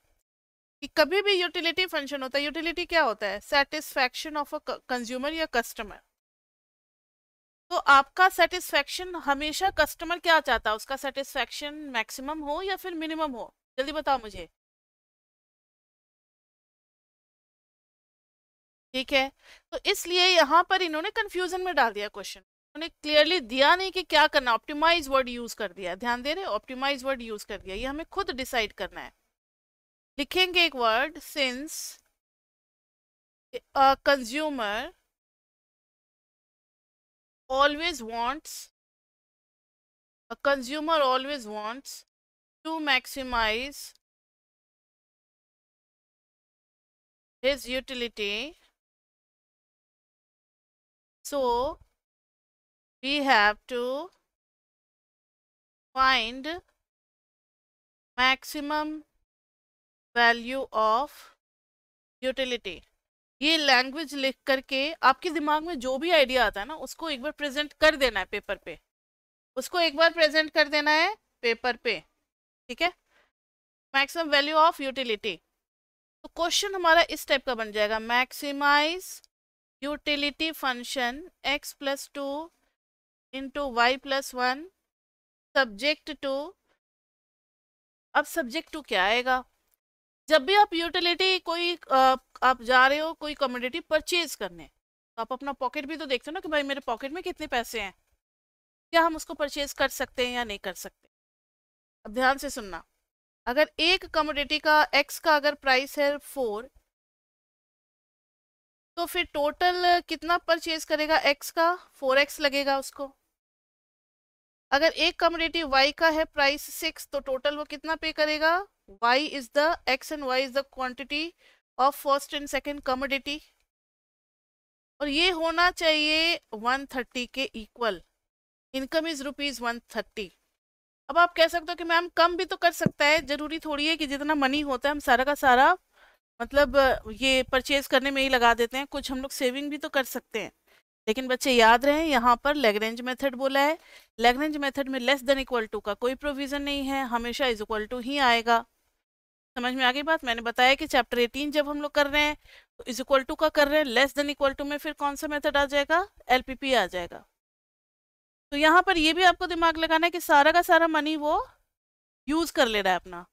कि कभी भी यूटिलिटी फंक्शन होता है यूटिलिटी क्या होता है सेटिस्फैक्शन ऑफ अ कंज्यूमर या कस्टमर तो आपका सेटिस्फैक्शन हमेशा कस्टमर क्या चाहता है उसका सेटिस्फैक्शन मैक्सिमम हो या फिर मिनिमम हो जल्दी बताओ मुझे ठीक है तो इसलिए यहाँ पर इन्होंने कंफ्यूजन में डाल दिया क्वेश्चन उन्हें क्लियरली दिया नहीं कि क्या करना ऑप्टिमाइज वर्ड यूज कर दिया ध्यान दे रहे ऑप्टिमाइज वर्ड यूज कर दिया ये हमें खुद डिसाइड करना है लिखेंगे एक word since a consumer always wants a consumer always wants to maximize his utility so we have to find maximum value of utility ये लैंग्वेज लिख करके आपके दिमाग में जो भी आइडिया आता है ना उसको एक बार प्रेजेंट कर देना है पेपर पे उसको एक बार प्रेजेंट कर देना है पेपर पे ठीक है मैक्सिमम वैल्यू ऑफ यूटिलिटी तो क्वेश्चन हमारा इस टाइप का बन जाएगा maximize utility function X plus two into Y plus one subject to अब सब्जेक्ट टू क्या आएगा जब भी आप यूटिलिटी कोई आप जा रहे हो कोई कम्योडिटी परचेज करने तो आप अपना पॉकेट भी तो देखते हो ना कि भाई मेरे पॉकेट में कितने पैसे हैं क्या हम उसको परचेज कर सकते हैं या नहीं कर सकते अब ध्यान से सुनना अगर एक कमोडिटी का एक्स का अगर प्राइस है फोर तो फिर टोटल कितना परचेज करेगा एक्स का फोर एक्स लगेगा उसको अगर एक कमोडिटी वाई का है प्राइस सिक्स तो टोटल वो कितना पे करेगा Y is the X and Y is the quantity of first and second commodity और ये होना चाहिए वन थर्टी के equal income is rupees one thirty अब आप कह सकते हो कि मैम कम भी तो कर सकता है जरूरी थोड़ी है कि जितना मनी होता है हम सारा का सारा मतलब ये परचेज करने में ही लगा देते हैं कुछ हम लोग सेविंग भी तो कर सकते हैं लेकिन बच्चे याद रहे यहाँ पर लेगरेंज मेथड बोला है लेगरेंज मेथड में लेस देन इक्वल टू का कोई प्रोविजन नहीं है हमेशा इज इक्वल टू ही आएगा समझ में आ गई बात मैंने बताया कि चैप्टर 18 जब हम लोग कर रहे हैं तो इज इक्वल टू का कर रहे हैं लेस देन इक्वल टू में फिर कौन सा मेथड आ जाएगा पी आ जाएगा तो यहाँ पर ये भी आपको दिमाग लगाना है कि सारा का सारा मनी वो यूज कर ले रहा है अपना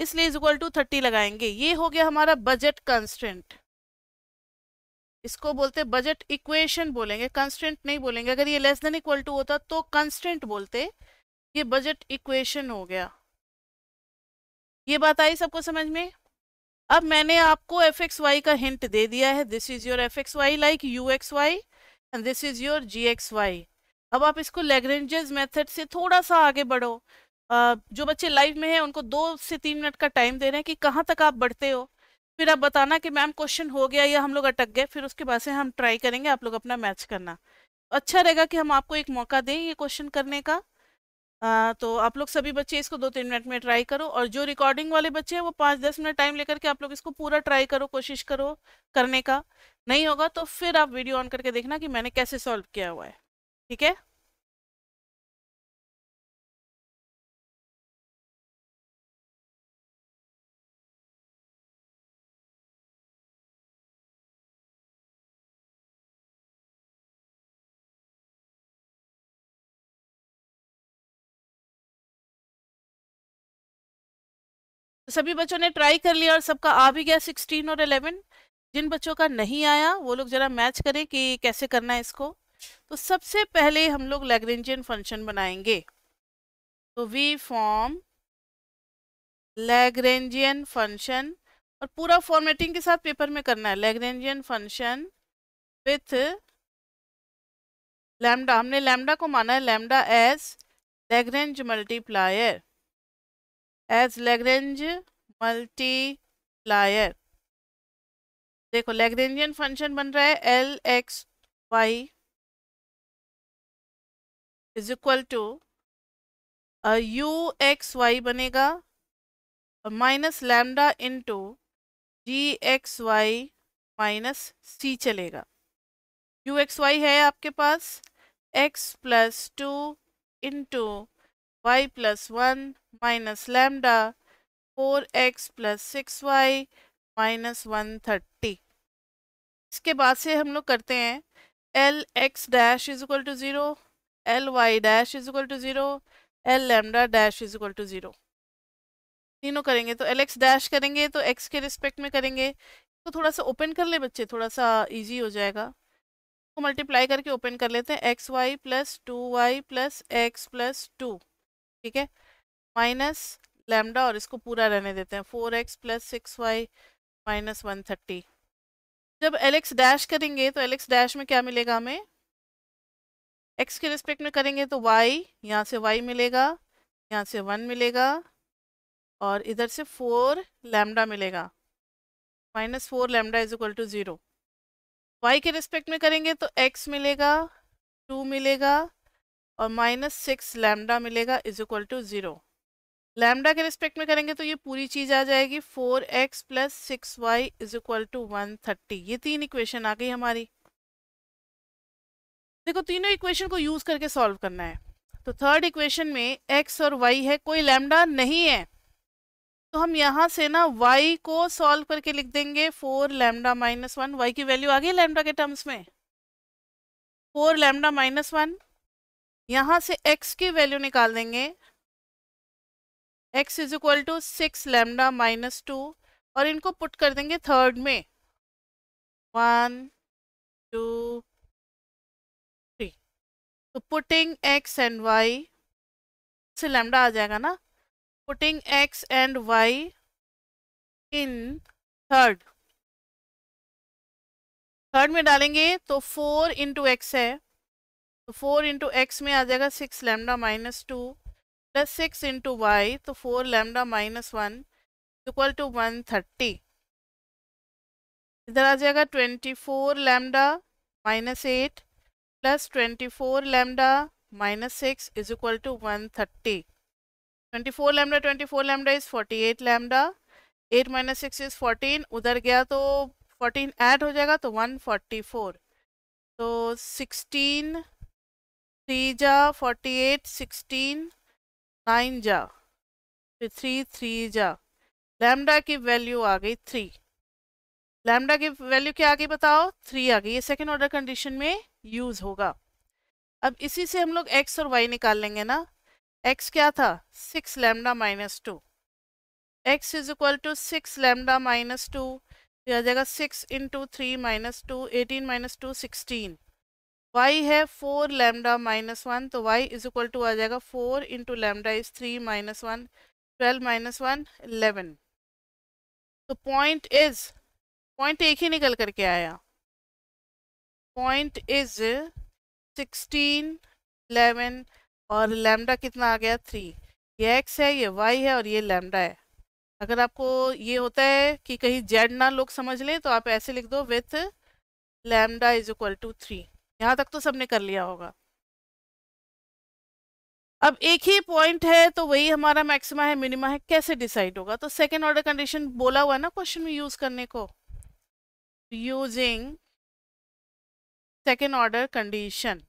इसलिए इज इक्वल टू थर्टी लगाएंगे ये हो गया हमारा बजट कंस्टेंट इसको बोलते बजट इक्वेशन बोलेंगे कंस्टेंट नहीं बोलेंगे अगर ये लेस देन इक्वल टू होता तो कंस्टेंट बोलते ये बजट इक्वेशन हो गया ये बात आई सबको समझ में अब मैंने आपको एफ एक्स वाई का हिंट दे दिया है this is your F x Y like U X Y and this is your G x Y अब आप इसको लेग्रेंजेज मेथड से थोड़ा सा आगे बढ़ो जो बच्चे लाइव में हैं उनको दो से तीन मिनट का टाइम दे रहे हैं कि कहाँ तक आप बढ़ते हो फिर आप बताना कि मैम क्वेश्चन हो गया या हम लोग अटक गए फिर उसके बाद से हम ट्राई करेंगे आप लोग अपना मैच करना अच्छा रहेगा कि हम आपको एक मौका दें ये क्वेश्चन करने का आ, तो आप लोग सभी बच्चे इसको दो तीन मिनट में ट्राई करो और जो रिकॉर्डिंग वाले बच्चे हैं वो पाँच दस मिनट टाइम लेकर के आप लोग इसको पूरा ट्राई करो कोशिश करो करने का नहीं होगा तो फिर आप वीडियो ऑन करके देखना कि मैंने कैसे सॉल्व किया हुआ है ठीक है सभी बच्चों ने ट्राई कर लिया और सबका आ भी गया सिक्सटीन और एलेवन जिन बच्चों का नहीं आया वो लोग जरा मैच करें कि कैसे करना है इसको तो सबसे पहले हम लोग लेग्रेंजियन फंक्शन बनाएंगे तो वी फॉर्म लेग्रेंजियन फंक्शन और पूरा फॉर्मेटिंग के साथ पेपर में करना है लेग्रेंजियन फंक्शन विथ लैमडा हमने लैमडा को माना है lambda as Lagrange multiplier as Lagrange multiplier देखो लेग्रेंजियन फंक्शन बन रहा है L x Y is equal to U X Y बनेगा minus lambda into G x Y minus C चलेगा यू एक्स वाई है आपके पास X plus two into Y plus one minus lambda four X plus six Y minus one thirty इसके बाद से हम लोग करते हैं L X dash is equal to zero L Y dash is equal to zero L lambda dash is equal to zero तीनों करेंगे तो एल एक्स डैश करेंगे तो एक्स के रिस्पेक्ट में करेंगे इसको तो थोड़ा सा ओपन कर ले बच्चे थोड़ा सा ईजी हो जाएगा इसको तो मल्टीप्लाई करके ओपन कर लेते हैं X Y plus two Y plus X plus two ठीक है माइनस लेमडा और इसको पूरा रहने देते हैं four X plus six Y minus one thirty जब एलेक्स डैश करेंगे तो एलेक्स डैश में क्या मिलेगा हमें एक्स के रिस्पेक्ट में करेंगे तो वाई यहाँ से वाई मिलेगा यहाँ से वन मिलेगा और इधर से फोर लेमडा मिलेगा minus four lambda is equal to zero Y के रिस्पेक्ट में करेंगे तो एक्स मिलेगा टू मिलेगा और माइनस सिक्स लेमडा मिलेगा is equal to zero lambda के रिस्पेक्ट में करेंगे तो ये पूरी चीज़ आ जाएगी four X plus six Y is equal to one thirty ये तीन इक्वेशन आ गई हमारी देखो तीनों इक्वेशन को यूज़ करके सॉल्व करना है तो थर्ड इक्वेशन में एक्स और वाई है कोई लैमडा नहीं है तो हम यहाँ से ना वाई को सॉल्व करके लिख देंगे four lambda minus one Y की वैल्यू आ गई लैमडा के टर्म्स में फोर लैमडा माइनस वन यहाँ से एक्स की वैल्यू निकाल देंगे X is equal to six lambda minus two और इनको पुट कर देंगे थर्ड में वन टू थ्री तो पुटिंग एक्स एंड वाई से लेमडा आ जाएगा ना putting X and Y in third third में डालेंगे तो फोर इंटू एक्स है तो फोर इंटू एक्स में आ जाएगा six lambda minus two plus six into Y तो four lambda minus one equal to one thirty इधर आ जाएगा twenty four lambda minus eight plus twenty four lambda minus six is equal to one thirty twenty four lambda twenty four lambda is forty eight lambda eight minus six is fourteen उधर गया तो fourteen add हो जाएगा तो one forty four तो sixteen three जा forty eight sixteen nine जा फिर थ्री थ्री जा लैमडा की वैल्यू आ गई थ्री लैमडा की वैल्यू क्या आ गई बताओ थ्री आ गई ये सेकेंड ऑर्डर कंडीशन में यूज़ होगा अब इसी से हम लोग एक्स और वाई निकाल लेंगे ना एक्स क्या था six lambda minus two X is equal to six lambda minus two आ जाएगा six into three minus two eighteen minus two sixteen Y है फोर लेमडा माइनस वन तो वाई इज इक्वल टू आ जाएगा four into lambda is three minus one twelve minus one eleven तो point is point एक ही निकल करके आया पॉइंट इज सिक्सटीन एलेवन और लेमडा कितना आ गया थ्री ये एक्स है ये वाई है और ये लेमडा है अगर आपको ये होता है कि कहीं जेड ना लोग समझ लें तो आप ऐसे लिख दो with lambda is equal to three यहाँ तक तो सबने कर लिया होगा अब एक ही पॉइंट है तो वही हमारा मैक्सिमा है मिनिमा है कैसे डिसाइड होगा तो सेकेंड ऑर्डर कंडीशन बोला हुआ है ना क्वेश्चन में यूज करने को यूजिंग सेकेंड ऑर्डर कंडीशन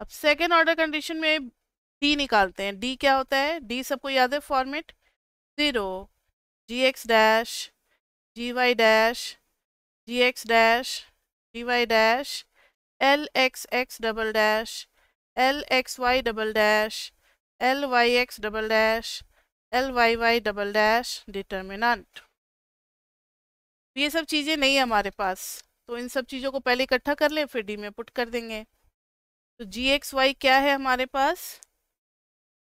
अब सेकेंड ऑर्डर कंडीशन में डी निकालते हैं डी क्या होता है डी सबको याद है format zero G X dash G Y dash G X dash D Y dash L X X double dash L x Y double dash L Y X double dash L Y Y double dash determinant ये सब चीज़ें नहीं है हमारे पास तो इन सब चीज़ों को पहले इकट्ठा कर लें फिर डी में पुट कर देंगे तो जी एक्स वाई क्या है हमारे पास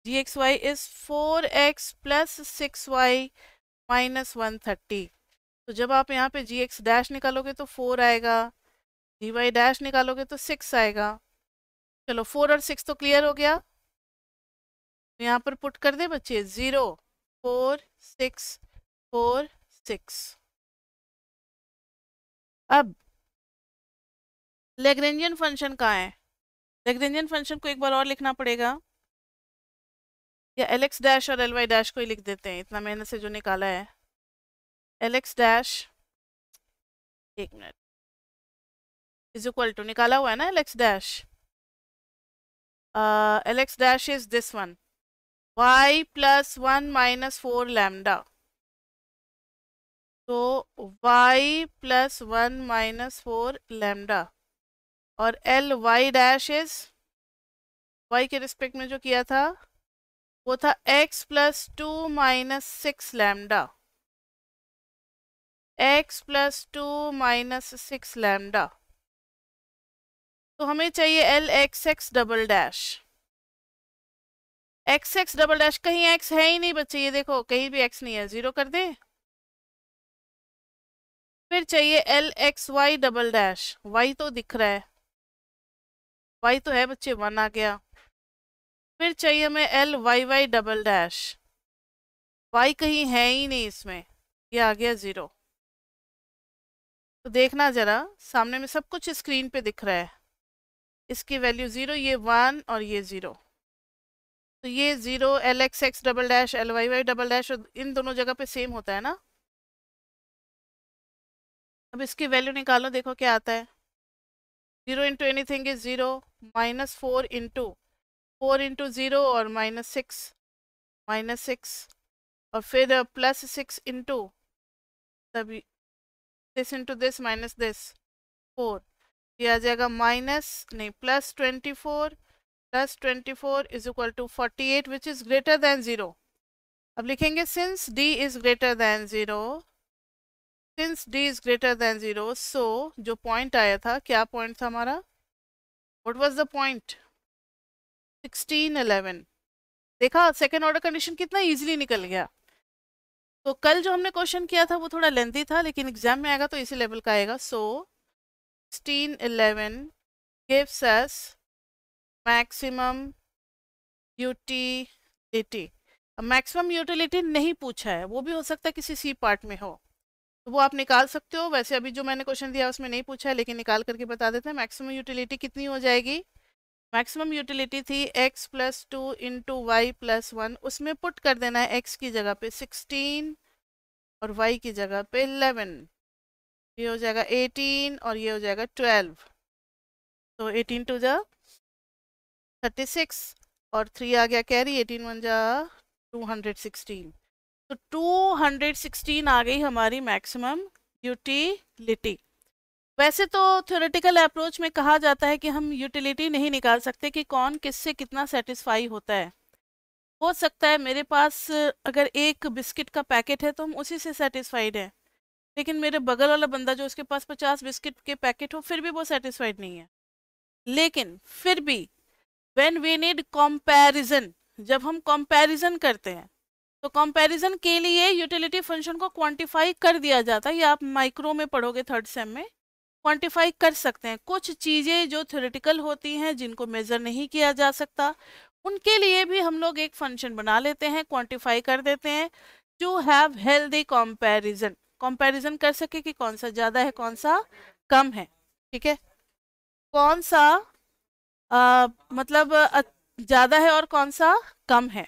G x Y is four X plus six Y minus one thirty तो जब आप यहाँ पे जी एक्स डैश निकालोगे तो फोर आएगा डी वाई डैश निकालोगे तो सिक्स आएगा चलो फोर और सिक्स तो क्लियर हो गया यहाँ पर पुट कर दे बच्चे zero four six four six अब लेग्रेंजियन फंक्शन कहाँ है लेग्रेंजियन फंक्शन को एक बार और लिखना पड़ेगा या एल एक्स डैश और एल वाई डैश को ही लिख देते हैं इतना मेहनत से जो निकाला है एल एक्स डैश एक मिनट इज इक्वल टू निकाला हुआ है ना L X dash L X dash is this one Y plus one minus four lambda तो Y plus one minus four lambda और L Y dash is Y के respect में जो किया था वो था x plus two minus six lambda X plus two minus six lambda तो हमें चाहिए L X X double dash X X double dash कहीं एक्स है ही नहीं बच्चे ये देखो कहीं भी एक्स नहीं है जीरो कर दे फिर चाहिए L x Y double dash Y तो दिख रहा है वाई तो है बच्चे वन आ गया फिर चाहिए हमें L Y Y double dash Y कहीं है ही नहीं इसमें ये आ गया ज़ीरो तो देखना ज़रा सामने में सब कुछ स्क्रीन पे दिख रहा है इसकी वैल्यू ज़ीरो ये वन और ये ज़ीरो तो ये zero L X X double dash L Y Y double dash इन दोनों जगह पे सेम होता है ना अब इसकी वैल्यू निकालो देखो क्या आता है zero into anything is zero minus four into four into zero और माइनस सिक्स माइनस सिक्स और फिर प्लस सिक्स इंटू तभी this into this minus this four ये आ जाएगा माइनस नहीं plus twenty four plus twenty four is equal to forty eight which is greater than zero अब लिखेंगे since D is greater than zero since D is greater than zero so जो point आया था क्या point था हमारा what was the point sixteen eleven देखा second order condition कितना ईजिली निकल गया तो कल जो हमने क्वेश्चन किया था वो थोड़ा लेंथी था लेकिन एग्जाम में आएगा तो इसी लेवल का आएगा so sixteen eleven gives us maximum utility maximum utility नहीं पूछा है वो भी हो सकता है किसी सी पार्ट में हो तो वो आप निकाल सकते हो वैसे अभी जो मैंने क्वेश्चन दिया उसमें नहीं पूछा है लेकिन निकाल करके बता देते हैं मैक्सिमम यूटिलिटी कितनी हो जाएगी मैक्सिमम यूटिलिटी थी x plus two into Y plus one उसमें पुट कर देना है x की जगह पे 16 और y की जगह पे 11 ये हो जाएगा 18 और ये हो जाएगा 12 तो 18 टू जा 36 और 3 आ गया कैरी 18 वन जा 216 तो 216 आ गई हमारी मैक्सिमम यूटिलिटी वैसे तो थ्योरेटिकल अप्रोच में कहा जाता है कि हम यूटिलिटी नहीं निकाल सकते कि कौन किससे कितना सेटिस्फाई होता है हो सकता है मेरे पास अगर एक बिस्किट का पैकेट है तो हम उसी से सेटिस्फाइड हैं लेकिन मेरे बगल वाला बंदा जो उसके पास पचास बिस्किट के पैकेट हो फिर भी वो सेटिस्फाइड नहीं है लेकिन फिर भी वेन वी नीड कॉम्पेरिजन जब हम कॉम्पेरिजन करते हैं तो कंपैरिजन के लिए यूटिलिटी फंक्शन को क्वांटिफाई कर दिया जाता है या आप माइक्रो में पढ़ोगे थर्ड सेम में क्वांटिफाई कर सकते हैं कुछ चीज़ें जो थ्योरेटिकल होती हैं जिनको मेज़र नहीं किया जा सकता उनके लिए भी हम लोग एक फंक्शन बना लेते हैं क्वांटिफाई कर देते हैं to have healthy comparison comparison कर सके कि कौन सा ज़्यादा है कौन सा कम है ठीक है कौन सा आ, मतलब ज़्यादा है और कौन सा कम है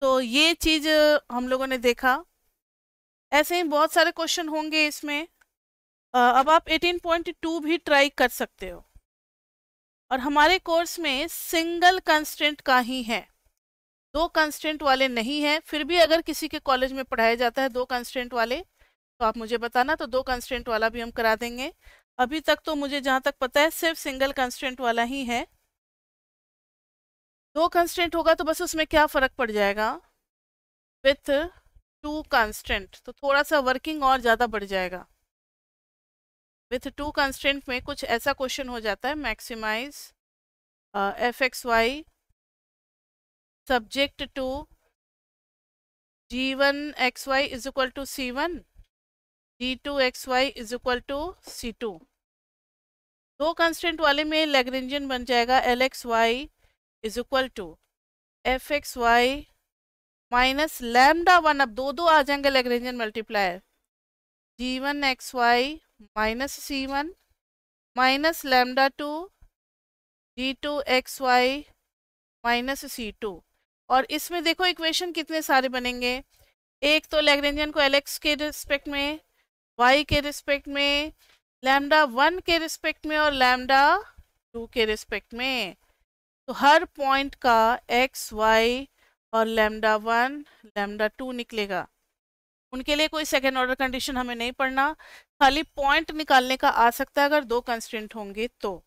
तो ये चीज़ हम लोगों ने देखा ऐसे ही बहुत सारे क्वेश्चन होंगे इसमें अब आप 18.2 भी ट्राई कर सकते हो और हमारे कोर्स में सिंगल कंस्टेंट का ही है दो कंस्टेंट वाले नहीं हैं फिर भी अगर किसी के कॉलेज में पढ़ाया जाता है दो कंस्टेंट वाले तो आप मुझे बताना तो दो कंस्टेंट वाला भी हम करा देंगे अभी तक तो मुझे जहाँ तक पता है सिर्फ सिंगल कंस्टेंट वाला ही है दो कंस्टेंट होगा तो बस उसमें क्या फ़र्क पड़ जाएगा विथ टू कंस्टेंट तो थोड़ा सा वर्किंग और ज़्यादा बढ़ जाएगा विथ टू कंस्टेंट में कुछ ऐसा क्वेश्चन हो जाता है maximize F x Y subject to G one x Y is equal to C one G two X Y is equal to C two दो कंस्टेंट वाले में लेग्रेंजन बन जाएगा L x Y is equal to F x Y minus lambda one अब दो दो आ जाएंगे Lagrangian multiplier G one x Y minus C one minus lambda two D two X Y minus C to और इसमें देखो equation कितने सारे बनेंगे एक तो लेग्रेंजियन को एलेक्स के रिस्पेक्ट में वाई के रिस्पेक्ट में लैमडा वन के रिस्पेक्ट में और लैमडा टू के रिस्पेक्ट में तो हर पॉइंट का एक्स वाई और लैमडा वन लैमडा टू निकलेगा उनके लिए कोई सेकेंड ऑर्डर कंडीशन हमें नहीं पढ़ना खाली पॉइंट निकालने का आ सकता है अगर दो कंस्टेंट होंगे तो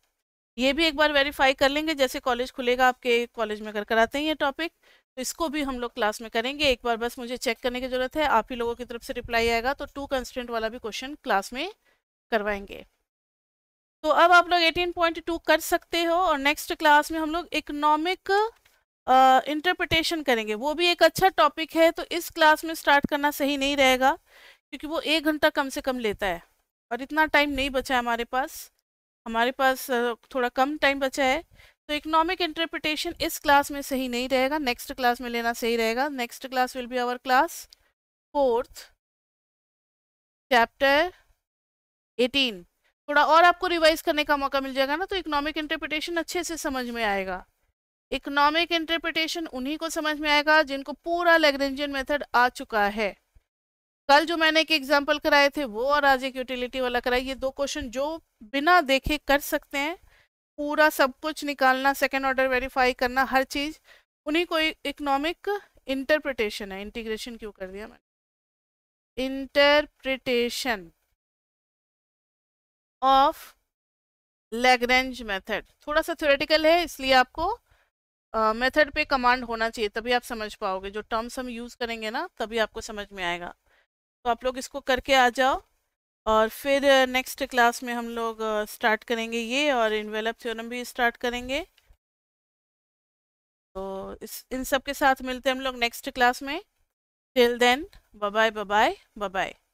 ये भी एक बार वेरीफाई कर लेंगे जैसे कॉलेज खुलेगा आपके कॉलेज में अगर कराते हैं ये टॉपिक तो इसको भी हम लोग क्लास में करेंगे एक बार बस मुझे चेक करने की ज़रूरत है आप ही लोगों की तरफ से रिप्लाई आएगा तो टू कंस्टेंट वाला भी क्वेश्चन क्लास में करवाएंगे तो अब आप लोग 18.2 कर सकते हो और नेक्स्ट क्लास में हम लोग इकोनॉमिक इंटरप्रिटेशन करेंगे वो भी एक अच्छा टॉपिक है तो इस क्लास में स्टार्ट करना सही नहीं रहेगा क्योंकि वो एक घंटा कम से कम लेता है और इतना टाइम नहीं बचा है हमारे पास हमारे पास थोड़ा कम टाइम बचा है तो इकोनॉमिक इंटरप्रिटेशन इस क्लास में सही नहीं रहेगा नेक्स्ट क्लास में लेना सही रहेगा next class will be our class fourth chapter eighteen थोड़ा और आपको रिवाइज करने का मौका मिल जाएगा ना तो इकोनॉमिक इंटरप्रिटेशन अच्छे से समझ में आएगा इकोनॉमिक इंटरप्रिटेशन उन्हीं को समझ में आएगा जिनको पूरा लेग्रेंजियन मेथड आ चुका है कल जो मैंने एक एग्जांपल कराए थे वो और आज एक यूटिलिटी वाला कराए ये दो क्वेश्चन जो बिना देखे कर सकते हैं पूरा सब कुछ निकालना सेकेंड ऑर्डर वेरीफाई करना हर चीज़ उन्हीं को इकोनॉमिक इंटरप्रिटेशन है इंटीग्रेशन क्यों कर दिया मैंने इंटरप्रिटेशन ऑफ लेग्रेंज मेथड थोड़ा सा थ्योरेटिकल है इसलिए आपको मेथड uh, पे कमांड होना चाहिए तभी आप समझ पाओगे जो टर्म्स हम यूज़ करेंगे ना तभी आपको समझ में आएगा तो आप लोग इसको करके आ जाओ और फिर नेक्स्ट uh, क्लास में हम लोग स्टार्ट uh, करेंगे ये और इनवेलप थ्योरम भी स्टार्ट करेंगे तो इस इन सब के साथ मिलते हैं हम लोग नेक्स्ट क्लास में till then bye bye bye bye